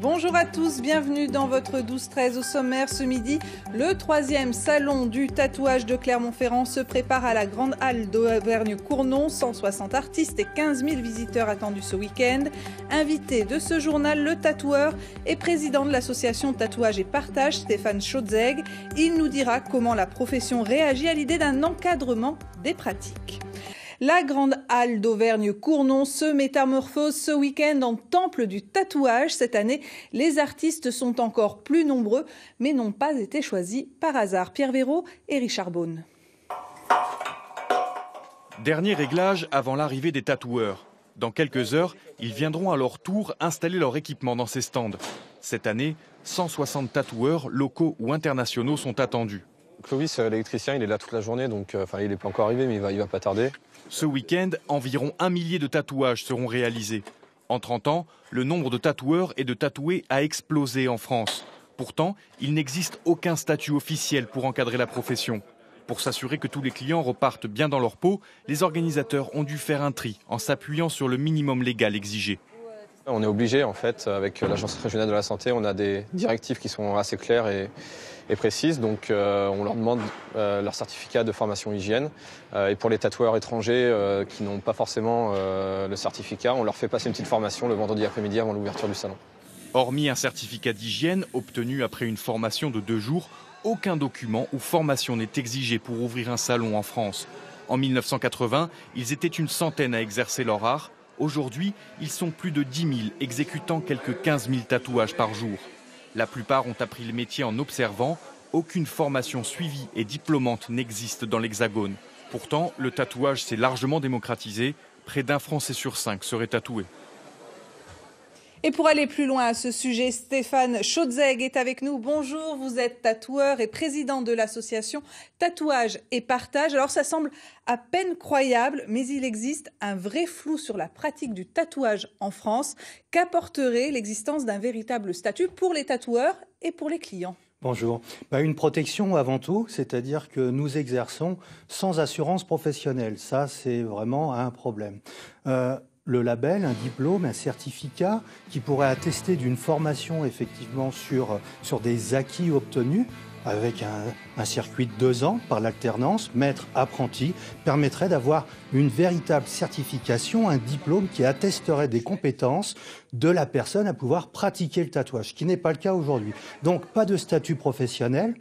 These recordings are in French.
Bonjour à tous, bienvenue dans votre 12-13 au sommaire ce midi. Le troisième salon du tatouage de Clermont-Ferrand se prépare à la Grande Halle d'Auvergne-Cournon. 160 artistes et 15 000 visiteurs attendus ce week-end. Invité de ce journal, le tatoueur et président de l'association Tatouage et Partage, Stéphane Schotzeg. Il nous dira comment la profession réagit à l'idée d'un encadrement des pratiques. La grande halle d'Auvergne-Cournon se métamorphose ce week-end en temple du tatouage. Cette année, les artistes sont encore plus nombreux, mais n'ont pas été choisis par hasard. Pierre Véraud et Richard Beaune. Dernier réglage avant l'arrivée des tatoueurs. Dans quelques heures, ils viendront à leur tour installer leur équipement dans ces stands. Cette année, 160 tatoueurs locaux ou internationaux sont attendus. Clovis, euh, l'électricien, il est là toute la journée, donc euh, il n'est pas encore arrivé, mais il va, il va pas tarder. Ce week-end, environ un millier de tatouages seront réalisés. En 30 ans, le nombre de tatoueurs et de tatoués a explosé en France. Pourtant, il n'existe aucun statut officiel pour encadrer la profession. Pour s'assurer que tous les clients repartent bien dans leur peau, les organisateurs ont dû faire un tri en s'appuyant sur le minimum légal exigé. On est obligé, en fait, avec l'Agence régionale de la santé, on a des directives qui sont assez claires et, précises. Donc, euh, on leur demande euh, leur certificat de formation hygiène. Euh, et pour les tatoueurs étrangers qui n'ont pas forcément le certificat, on leur fait passer une petite formation le vendredi après-midi avant l'ouverture du salon. Hormis un certificat d'hygiène obtenu après une formation de deux jours, aucun document ou formation n'est exigé pour ouvrir un salon en France. En 1980, ils étaient une centaine à exercer leur art. Aujourd'hui, ils sont plus de 10 000, exécutant quelques 15 000 tatouages par jour. La plupart ont appris le métier en observant. Aucune formation suivie et diplômante n'existe dans l'Hexagone. Pourtant, le tatouage s'est largement démocratisé. Près d'un Français sur cinq serait tatoué. Et pour aller plus loin à ce sujet, Stéphane Schotzeg est avec nous. Bonjour, vous êtes tatoueur et président de l'association Tatouage et Partage. Alors ça semble à peine croyable, mais il existe un vrai flou sur la pratique du tatouage en France. Qu'apporterait l'existence d'un véritable statut pour les tatoueurs et pour les clients Bonjour. Bah, une protection avant tout, c'est-à-dire que nous exerçons sans assurance professionnelle. Ça, c'est vraiment un problème. Euh, le label, un diplôme, un certificat qui pourrait attester d'une formation effectivement sur, sur des acquis obtenus avec un, un, circuit de deux ans par l'alternance, maître, apprenti, permettrait d'avoir une véritable certification, un diplôme qui attesterait des compétences de la personne à pouvoir pratiquer le tatouage, ce qui n'est pas le cas aujourd'hui. Donc pas de statut professionnel,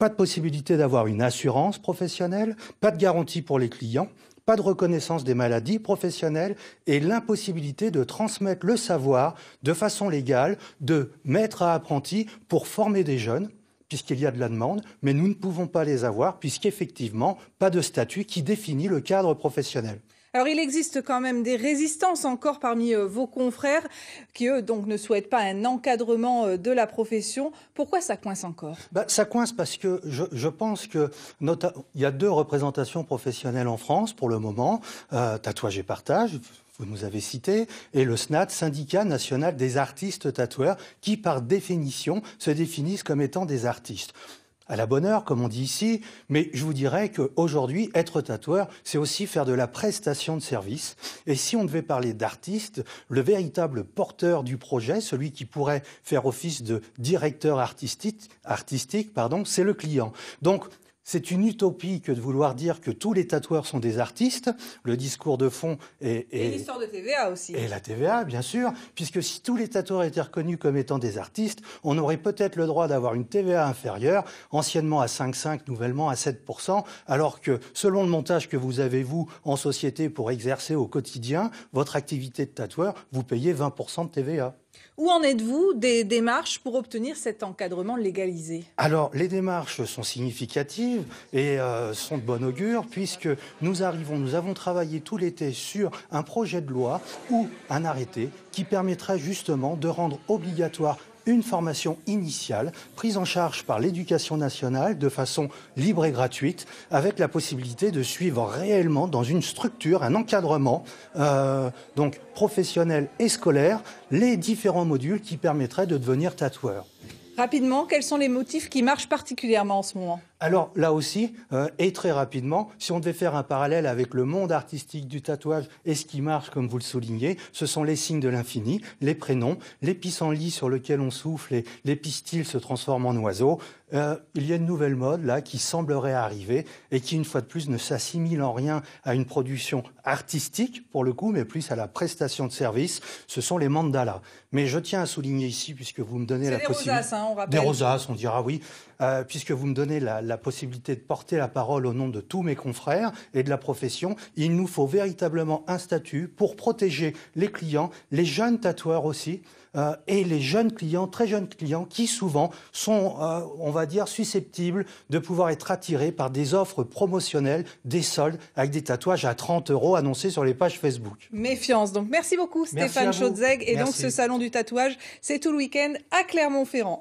pas de possibilité d'avoir une assurance professionnelle, pas de garantie pour les clients, pas de reconnaissance des maladies professionnelles et l'impossibilité de transmettre le savoir de façon légale, de mettre à apprenti pour former des jeunes puisqu'il y a de la demande, mais nous ne pouvons pas les avoir puisqu'effectivement, pas de statut qui définit le cadre professionnel. Alors il existe quand même des résistances encore parmi euh, vos confrères qui eux donc ne souhaitent pas un encadrement euh, de la profession. Pourquoi ça coince encore bah, Ça coince parce que je, pense que il y a deux représentations professionnelles en France pour le moment, euh, tatouage et partage vous nous avez cité, et le SNAT, Syndicat national des artistes tatoueurs, qui par définition se définissent comme étant des artistes à la bonne heure, comme on dit ici, mais je vous dirais qu'aujourd'hui, être tatoueur, c'est aussi faire de la prestation de service. Et si on devait parler d'artiste, le véritable porteur du projet, celui qui pourrait faire office de directeur artistique, artistique pardon, c'est le client. Donc, c'est une utopie que de vouloir dire que tous les tatoueurs sont des artistes. Le discours de fond est... et l'histoire de TVA aussi. Et la TVA, bien sûr, puisque si tous les tatoueurs étaient reconnus comme étant des artistes, on aurait peut-être le droit d'avoir une TVA inférieure, anciennement à 5,5, nouvellement à 7%, alors que selon le montage que vous avez, vous, en société pour exercer au quotidien votre activité de tatoueur, vous payez 20% de TVA. Où en êtes-vous des démarches pour obtenir cet encadrement légalisé Alors, les démarches sont significatives et euh, sont de bon augure puisque nous arrivons, nous avons travaillé tout l'été sur un projet de loi ou un arrêté qui permettrait justement de rendre obligatoire une formation initiale prise en charge par l'éducation nationale de façon libre et gratuite, avec la possibilité de suivre réellement dans une structure, un encadrement, euh, donc professionnel et scolaire, les différents modules qui permettraient de devenir tatoueur. Rapidement, quels sont les motifs qui marchent particulièrement en ce moment alors là aussi, euh, et très rapidement, si on devait faire un parallèle avec le monde artistique du tatouage et ce qui marche, comme vous le soulignez, ce sont les signes de l'infini, les prénoms, les pissenlits sur lequel on souffle et les pistils se transforme en oiseaux. Euh, il y a une nouvelle mode là qui semblerait arriver et qui, une fois de plus, ne s'assimile en rien à une production artistique, pour le coup, mais plus à la prestation de service. Ce sont les mandalas. Mais je tiens à souligner ici, puisque vous me donnez la possibilité... Hein, des rosaces, on Des dira oui. Euh, puisque vous me donnez la, la possibilité de porter la parole au nom de tous mes confrères et de la profession. Il nous faut véritablement un statut pour protéger les clients, les jeunes tatoueurs aussi, euh, et les jeunes clients, très jeunes clients, qui souvent sont, euh, on va dire, susceptibles de pouvoir être attirés par des offres promotionnelles, des soldes, avec des tatouages à 30 euros annoncés sur les pages Facebook. Méfiance. Donc merci beaucoup Stéphane Schotzeg, Et donc ce salon du tatouage, c'est tout le week-end à Clermont-Ferrand.